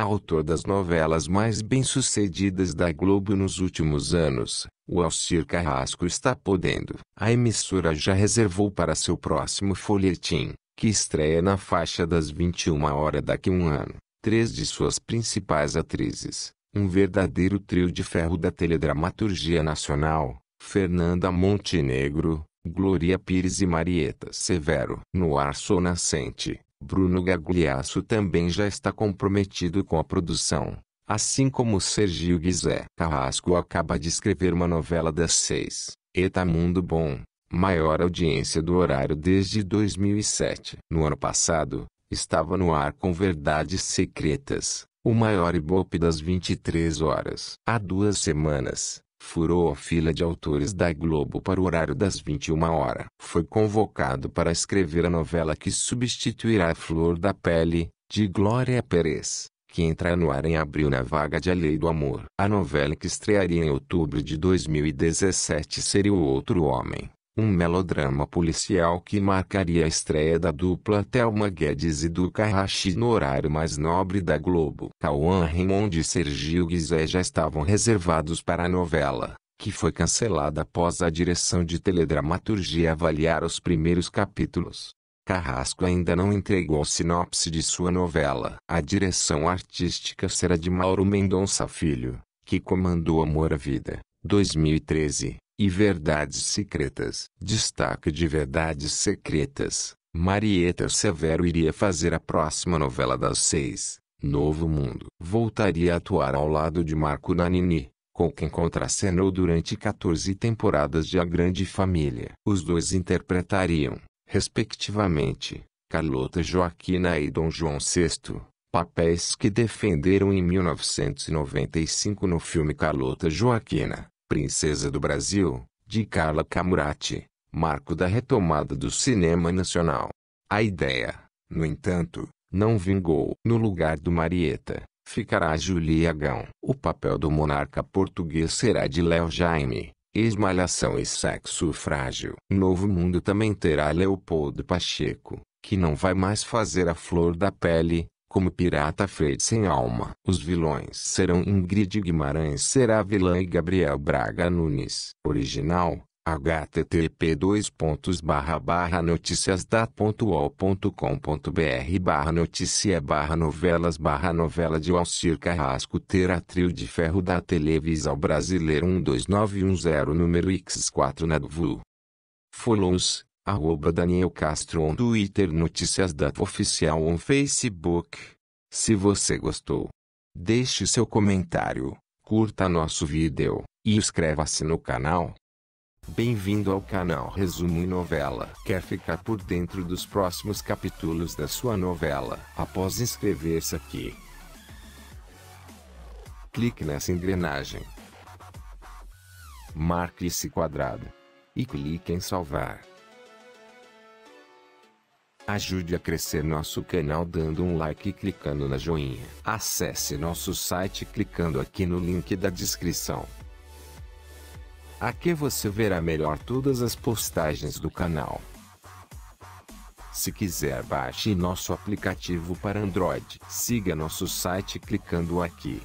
autor das novelas mais bem-sucedidas da Globo nos últimos anos, o Alcir Carrasco está podendo. A emissora já reservou para seu próximo folhetim, que estreia na faixa das 21 horas daqui a um ano, três de suas principais atrizes, um verdadeiro trio de ferro da teledramaturgia nacional, Fernanda Montenegro, Glória Pires e Marieta Severo. No ar sou nascente, Bruno Gagliasso também já está comprometido com a produção, assim como Sergio Guizé. Carrasco acaba de escrever uma novela das seis, Eta Mundo Bom, maior audiência do horário desde 2007. No ano passado, estava no ar com verdades secretas, o maior ibope das 23 horas. Há duas semanas, furou a fila de autores da Globo para o horário das 21 horas. Foi convocado para escrever a novela que substituirá a Flor da Pele, de Glória Pérez, que entra no ar em abril na vaga de A Lei do Amor. A novela que estrearia em outubro de 2017 seria O Outro Homem. Um melodrama policial que marcaria a estreia da dupla Thelma Guedes e Duca Rachi no horário mais nobre da Globo. Cauã Raymond e Sergio Guizé já estavam reservados para a novela, que foi cancelada após a direção de teledramaturgia avaliar os primeiros capítulos. Carrasco ainda não entregou a sinopse de sua novela. A direção artística será de Mauro Mendonça Filho, que comandou Amor à Vida, 2013 e Verdades Secretas. Destaque de Verdades Secretas. Marieta Severo iria fazer a próxima novela das seis, Novo Mundo. Voltaria a atuar ao lado de Marco Nanini, com quem contracenou durante 14 temporadas de A Grande Família. Os dois interpretariam, respectivamente, Carlota Joaquina e Dom João VI, papéis que defenderam em 1995 no filme Carlota Joaquina Princesa do Brasil, de Carla Camurati, marco da retomada do cinema nacional. A ideia, no entanto, não vingou. No lugar do Marieta, ficará Julia Gão. O papel do monarca português será de Léo Jaime, Esmalhação e Sexo Frágil. Novo Mundo também terá Leopoldo Pacheco, que não vai mais fazer a flor da pele, como pirata Fred sem alma. Os vilões serão Ingrid Guimarães será vilã e Gabriel Braga Nunes. Original http dois pontos barra notícia barra novelas barra novela de Alcir Carrasco terá trio de ferro da televisão brasileira 12910 número X4 na Follows Arroba Daniel Castro on Twitter Notícias da Oficial on Facebook. Se você gostou, deixe seu comentário, curta nosso vídeo e inscreva-se no canal. Bem-vindo ao canal Resumo e Novela. Quer ficar por dentro dos próximos capítulos da sua novela? Após inscrever-se aqui, clique nessa engrenagem. Marque esse quadrado e clique em salvar. Ajude a crescer nosso canal dando um like e clicando na joinha. Acesse nosso site clicando aqui no link da descrição. Aqui você verá melhor todas as postagens do canal. Se quiser baixe nosso aplicativo para Android. Siga nosso site clicando aqui.